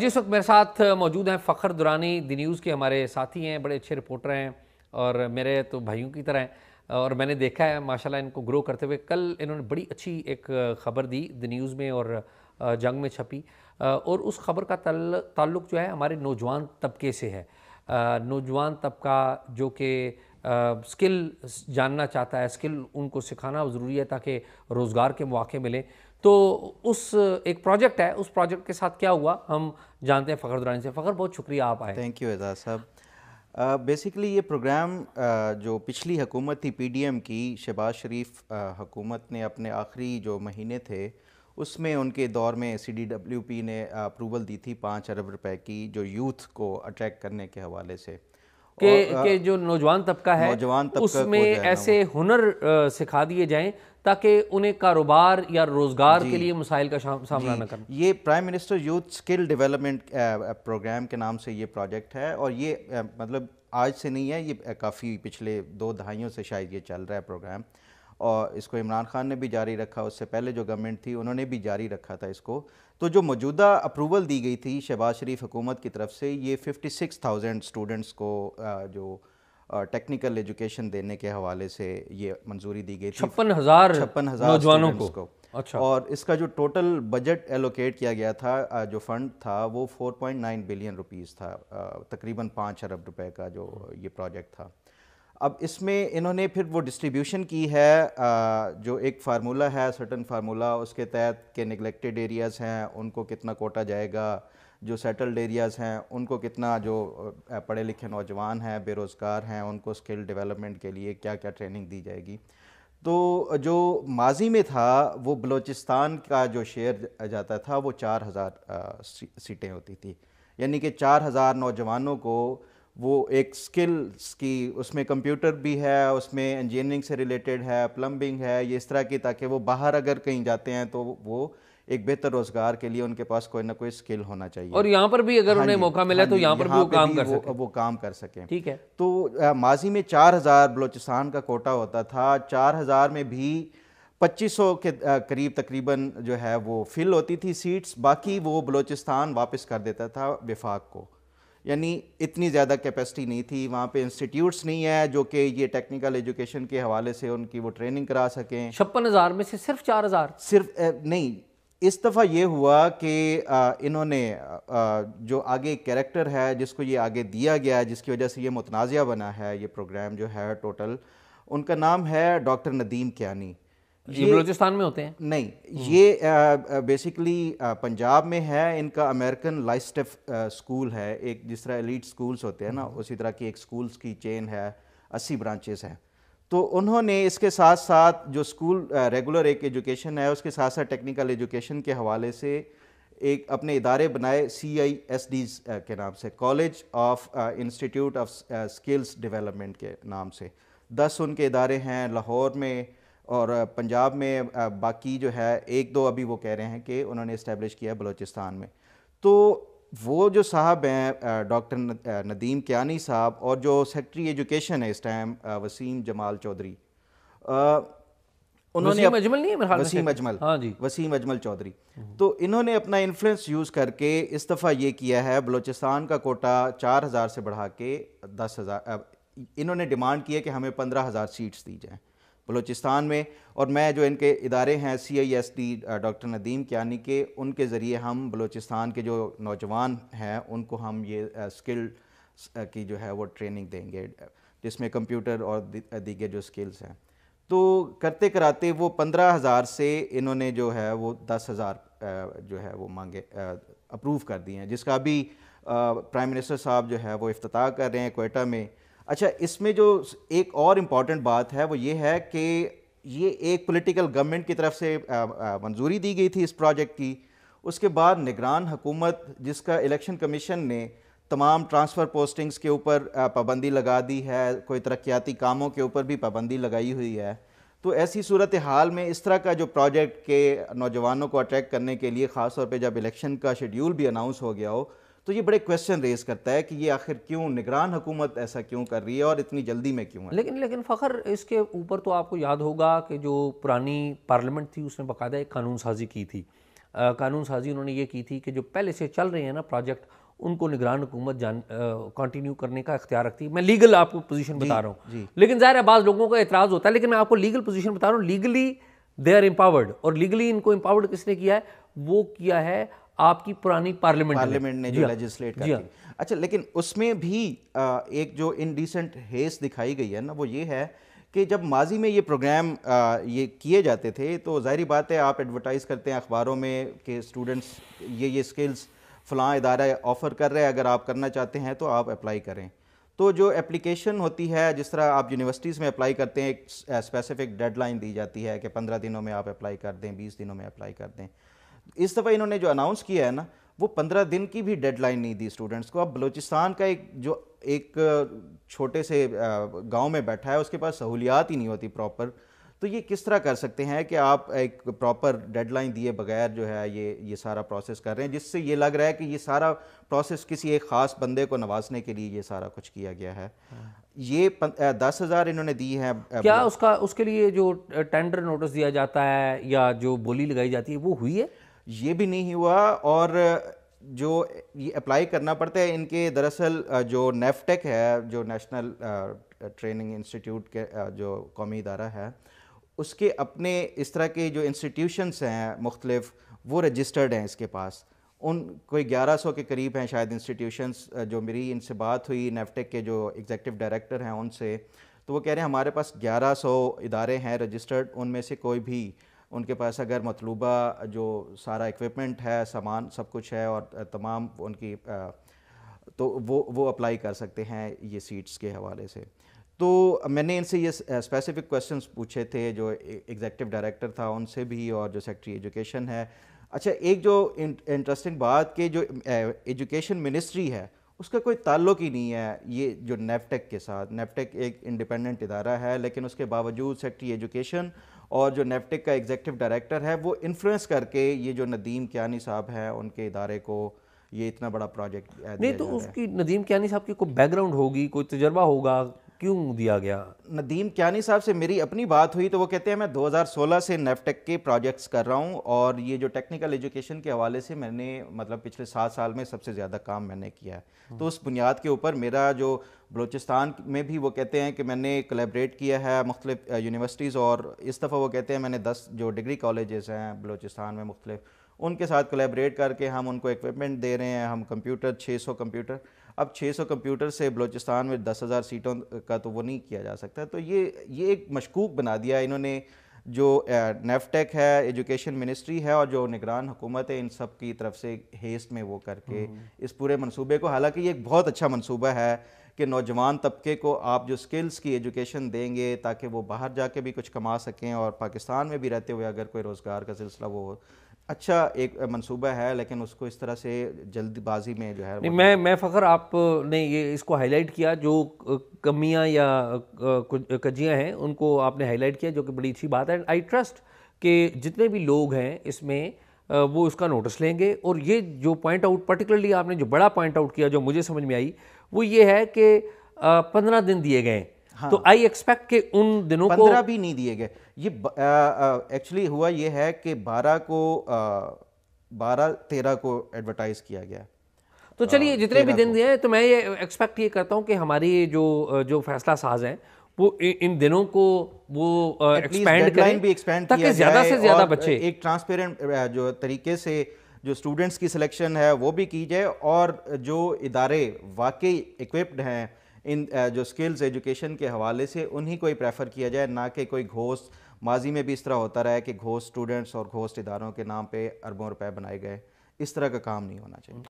जिस वक्त मेरे साथ मौजूद हैं फ़खर दुरानी दी न्यूज़ के हमारे साथी हैं बड़े अच्छे रिपोर्टर हैं और मेरे तो भाइयों की तरह हैं और मैंने देखा है माशाल्लाह इनको ग्रो करते हुए कल इन्होंने बड़ी अच्छी एक ख़बर दी द न्यूज़ में और जंग में छपी और उस खबर का ताल्लुक़ जो है हमारे नौजवान तबके से है नौजवान तबका जो कि स्किल जानना चाहता है स्किल उनको सिखाना ज़रूरी है ताकि रोज़गार के मौके मिलें तो उस एक प्रोजेक्ट है उस प्रोजेक्ट के साथ क्या हुआ हम जानते हैं फ़खर दुरानी से फ़खर बहुत शुक्रिया आप आए थैंक यू एजाज साहब बेसिकली ये प्रोग्राम uh, जो पिछली हुकूमत थी पीडीएम की शहबाज शरीफ uh, हुकूमत ने अपने आखिरी जो महीने थे उसमें उनके दौर में सी ने अप्रूवल uh, दी थी पाँच अरब रुपए की जो यूथ को अट्रैक्ट करने के हवाले से के, के जो नौजवान तबका है नौजवान उसमें ऐसे हाँ। हुनर सिखा दिए जाएं ताकि उन्हें कारोबार या रोज़गार के लिए मसाइल का सामना न करें ये prime minister youth skill development program के नाम से ये प्रोजेक्ट है और ये मतलब आज से नहीं है ये काफ़ी पिछले दो दहाइयों से शायद ये चल रहा है प्रोग्राम और इसको इमरान खान ने भी जारी रखा उससे पहले जो गवर्नमेंट थी उन्होंने भी जारी रखा था इसको तो जो मौजूदा अप्रूवल दी गई थी शहबाज शरीफ हुकूमत की तरफ से ये 56,000 स्टूडेंट्स को जो टेक्निकल एजुकेशन देने के हवाले से ये मंजूरी दी गई थी छप्पन हज़ार छप्पन हज़ार नौजवानों को, को। अच्छा और इसका जो टोटल बजट एलोकेट किया गया था जो फंड था वो 4.9 बिलियन रुपीस था तकरीबन पाँच अरब रुपए का जो ये प्रोजेक्ट था अब इसमें इन्होंने फिर वो डिस्ट्रीब्यूशन की है जो एक फार्मूला है सर्टन फार्मूला उसके तहत के निगलेक्टेड एरियाज़ हैं उनको कितना कोटा जाएगा जो सेटल्ड एरियाज़ हैं उनको कितना जो पढ़े लिखे नौजवान हैं बेरोज़गार हैं उनको स्किल डेवलपमेंट के लिए क्या क्या ट्रेनिंग दी जाएगी तो जो माजी में था वो बलूचिस्तान का जो शेयर जाता था वो चार हज़ार सीटें होती थी यानी कि चार हज़ार नौजवानों को वो एक स्किल्स की उसमें कंप्यूटर भी है उसमें इंजीनियरिंग से रिलेटेड है प्लम्बिंग है ये इस तरह की ताकि वो बाहर अगर कहीं जाते हैं तो वो एक बेहतर रोजगार के लिए उनके पास कोई ना कोई स्किल होना चाहिए और यहाँ पर भी अगर हाँ उन्हें मौका मिला हाँ तो यहाँ पर भी वो काम कर सके वो काम कर सकें ठीक है तो माजी में चार हज़ार बलोचिस्तान का कोटा होता था चार हज़ार में भी 2500 के करीब तकरीबन जो है वो फिल होती थी सीट्स बाकी वो बलोचिस्तान वापस कर देता था विफाक को यानी इतनी ज़्यादा कैपेसिटी नहीं थी वहाँ पे इंस्टीट्यूट्स नहीं है जो कि ये टेक्निकल एजुकेशन के हवाले से उनकी वो ट्रेनिंग करा सकें छप्पन हज़ार में से सिर्फ चार हज़ार सिर्फ ए, नहीं इस दफ़ा ये हुआ कि इन्होंने जो आगे कैरेक्टर है जिसको ये आगे दिया गया है जिसकी वजह से ये मुतनाज़ बना है ये प्रोग्राम जो है टोटल उनका नाम है डॉक्टर नदीम क्यानी ये बलूचिस्तान में होते हैं नहीं हम्म। ये बेसिकली पंजाब में है इनका अमेरिकन लाइफ स्टेफ स्कूल है एक जिस तरह एलिट स्कूल्स होते हैं ना हम्म। उसी तरह की एक स्कूल्स की चेन है अस्सी ब्रांचेस हैं तो उन्होंने इसके साथ साथ जो स्कूल रेगुलर एक एजुकेशन है उसके साथ साथ टेक्निकल एजुकेशन के हवाले से एक अपने इदारे बनाए सी आई एस डीज के नाम से college of institute of skills development के नाम से दस उनके इदारे हैं लाहौर में और पंजाब में बाकी जो है एक दो अभी वो कह रहे हैं कि उन्होंने इस्टेब्लिश किया है बलूचिस्तान में तो वो जो साहब हैं डॉक्टर नदीम क्यानी साहब और जो सेक्रटरी एजुकेशन है इस टाइम वसीम जमाल चौधरी उन्होंने वसीम अजमल नहीं है वसीम अजमल हाँ जी वसीम अजमल चौधरी हम्म। तो इन्होंने अपना इन्फ्लुएंस यूज़ करके इस दफ़ा ये किया है बलूचिस्तान का कोटा चार हज़ार से बढ़ा के दस हज़ार इन्होंने डिमांड किया कि हमें पंद्रह हज़ार सीट्स दी जाएँ बलूचिस्तान में और मैं जो इनके इदारे हैं C I S D doctor Nadeem Kiani के उनके ज़रिए हम बलूचिस्तान के जो नौजवान हैं उनको हम ये स्किल की जो है वो ट्रेनिंग देंगे जिसमें कंप्यूटर और दीगे जो स्किल्स हैं तो करते कराते वो पंद्रह हज़ार से इन्होंने जो है वो दस हज़ार जो है वो मांगे अप्रूव कर दिए हैं जिसका अभी प्राइम मिनिस्टर साहब जो है वो अफ्ताह कर रहे हैं कोयटा में अच्छा इसमें जो एक और इम्पॉर्टेंट बात है वो ये है कि ये एक पॉलिटिकल गवर्नमेंट की तरफ से मंजूरी दी गई थी इस प्रोजेक्ट की उसके बाद निगरान हुकूमत जिसका इलेक्शन कमीशन ने तमाम ट्रांसफ़र पोस्टिंग्स के ऊपर पाबंदी लगा दी है कोई तरक्याती कामों के ऊपर भी पाबंदी लगाई हुई है तो ऐसी सूरत हाल में इस तरह का जो प्रोजेक्ट के नौजवानों को अट्रैक्ट करने के लिए ख़ास तौर जब इलेक्शन का शेड्यूल भी अनाउंस हो गया हो तो ये बड़े क्वेश्चन रेज करता है कि ये आखिर क्यों निगरान हुकूमत ऐसा क्यों कर रही है और इतनी जल्दी में क्यों है लेकिन लेकिन फ़खर इसके ऊपर तो आपको याद होगा कि जो पुरानी पार्लियामेंट थी उसने बाकायदा एक कानून साजी की थी आ, कानून साजी उन्होंने ये की थी कि जो पहले से चल रहे हैं ना प्रोजेक्ट उनको निगरान हुकूमत जान कंटिन्यू करने का अख्तियार रखती है मैं लीगल आपको पोजीशन बता रहा हूँ लेकिन ज़ाहिर है बाज़ लोगों का एतराज़ होता है लेकिन मैं आपको लीगल पोजीशन बता रहा हूँ लीगली दे आर एम्पावर्ड और लीगली इनको एम्पावर्ड किसने किया है वो किया है आपकी पुरानी पार्लियामेंट पार्लियामेंट ने जो लेजिस्लेट हाँ। कर हाँ। अच्छा लेकिन उसमें भी एक जो इनडिसेंट हेस दिखाई गई है ना वो ये है कि जब माजी में ये प्रोग्राम ये किए जाते थे तो ज़ाहरी बात है आप एडवर्टाइज़ करते हैं अखबारों में कि स्टूडेंट्स ये ये स्किल्स फ़लाँ इदारा ऑफ़र कर रहे हैं अगर आप करना चाहते हैं तो आप अप्लाई करें तो जो एप्लीकेशन होती है जिस तरह आप यूनिवर्सिटीज़ में अप्लाई करते हैं एक स्पेसिफ़िक डेडलाइन दी जाती है कि पंद्रह दिनों में आप अप्लाई कर दें बीस दिनों में अप्लाई कर दें इस दफ़ा इन्होंने जो अनाउंस किया है ना वो पंद्रह दिन की भी डेडलाइन नहीं दी स्टूडेंट्स को अब बलूचिस्तान का एक जो एक छोटे से गांव में बैठा है उसके पास सहूलियात ही नहीं होती प्रॉपर तो ये किस तरह कर सकते हैं कि आप एक प्रॉपर डेडलाइन दिए बगैर जो है ये ये सारा प्रोसेस कर रहे हैं जिससे ये लग रहा है कि ये सारा प्रोसेस किसी एक ख़ास बंदे को नवाजने के लिए ये सारा कुछ किया गया है ये दस हज़ार इन्होंने दी है क्या उसका उसके लिए जो टेंडर नोटिस दिया जाता है या जो बोली लगाई जाती है वो हुई है ये भी नहीं हुआ और जो ये अप्लाई करना पड़ता है इनके दरअसल जो नेफटेक है जो नेशनल ट्रेनिंग इंस्टीट्यूट के जो कौमी इदारा है उसके अपने इस तरह के जो इंस्टीट्यूशंस हैं मुख्तलिफ वो रजिस्टर्ड हैं इसके पास उन कोई 1100 के करीब हैं शायद इंस्टीट्यूशंस जो मेरी इनसे बात हुई नेफटेक के जो एग्जेक्टिव डायरेक्टर हैं उनसे तो वो कह रहे हैं हमारे पास 1100 इदारे हैं रजिस्टर्ड उनमें से कोई भी उनके पास अगर मतलूबा जो सारा इक्विपमेंट है सामान सब कुछ है और तमाम उनकी तो वो वो अप्लाई कर सकते हैं ये सीट्स के हवाले से तो मैंने इनसे ये स्पेसिफिक क्वेश्चंस पूछे थे जो एग्जेक्टिव डायरेक्टर था उनसे भी और जो सेक्रेटरी एजुकेशन है अच्छा एक जो इंटरेस्टिंग बात कि जो एजुकेशन मिनिस्ट्री है उसका कोई ताल्लुक ही नहीं है ये जो नेफटेक के साथ नेफटेक एक इंडिपेंडेंट इदारा है लेकिन उसके बावजूद सेक्रेटरी एजुकेशन और जो नेफ्टिक का एग्जेक्टिव डायरेक्टर है वो इन्फ्लुएंस करके ये जो नदीम क्यानी साहब हैं उनके इदारे को ये इतना बड़ा प्रोजेक्ट नहीं तो उसकी नदीम क्यानी साहब की कोई बैकग्राउंड होगी कोई तजर्बा होगा क्यों दिया गया नदीम क्यानी साहब से मेरी अपनी बात हुई तो वो कहते हैं मैं 2016 से नेफटेक के प्रोजेक्ट्स कर रहा हूँ और ये जो टेक्निकल एजुकेशन के हवाले से मैंने मतलब पिछले सात साल में सबसे ज़्यादा काम मैंने किया है हम्म। तो उस बुनियाद के ऊपर मेरा जो बलूचिस्तान में भी वो कहते हैं कि मैंने कलेबरेट किया है मुख्तलिफ यूनिवर्सिटीज़ और इस दफ़ा वो कहते हैं मैंने दस जो डिग्री कॉलेजेस हैं बलूचिस्तान में मुख्तलिफ उनके साथ कोलेबरेट करके हम उनको इक्विपमेंट दे रहे हैं हम कंप्यूटर 600 कंप्यूटर अब 600 कंप्यूटर से बलूचिस्तान में 10000 सीटों का तो वो नहीं किया जा सकता तो ये ये एक मशकूक बना दिया इन्होंने जो नेफटेक है एजुकेशन मिनिस्ट्री है और जो निगरान हुकूमत है इन सब की तरफ से हेस्ट में वो करके हम्म, हम्म। इस पूरे मनसूबे को हालांकि ये एक बहुत अच्छा मनसूबा है कि नौजवान तबके को आप जो स्किल्स की एजुकेशन देंगे ताकि वो बाहर जाके भी कुछ कमा सकें और पाकिस्तान में भी रहते हुए अगर कोई रोज़गार का सिलसिला वो अच्छा एक मंसूबा है लेकिन उसको इस तरह से जल्दबाजी में जो है नहीं, मैं मैं फ़खर आपने ये इसको हाईलाइट किया जो कमियां या कजियां हैं उनको आपने हाईलाइट किया जो कि बड़ी अच्छी बात है एंड आई ट्रस्ट कि जितने भी लोग हैं इसमें वो इसका नोटिस लेंगे और ये जो पॉइंट आउट पर्टिकुलरली आपने जो बड़ा पॉइंट आउट किया जो मुझे समझ में आई वो ये है कि पंद्रह दिन दिए गए हाँ। तो आई एक्सपेक्ट के उन दिनों को भी नहीं दिए गए ये एक्चुअली हुआ ये है कि बारह को बारह तेरह को एडवर्टाइज किया गया तो चलिए जितने भी दिन दिए तो मैं ये एक्सपेक्ट ये करता हूँ कि हमारी जो जो फैसला साज है वो इन दिनों को वो एक्सपेंड करें भी एक्सपेंड ताकि ज़्यादा से ज़्यादा बच्चे एक ट्रांसपेरेंट जो तरीके से जो स्टूडेंट्स की सिलेक्शन है वो भी की जाए और जो इदारे वाकई इक्विप्ड हैं इन जो स्किल्स एजुकेशन के हवाले से उन्हीं को ही प्रेफर किया जाए ना कि कोई घोष माजी में भी इस तरह होता रहा है कि घोष स्टूडेंट्स और घोष इदारों के नाम पर अरबों रुपए बनाए गए इस तरह का काम नहीं होना चाहिए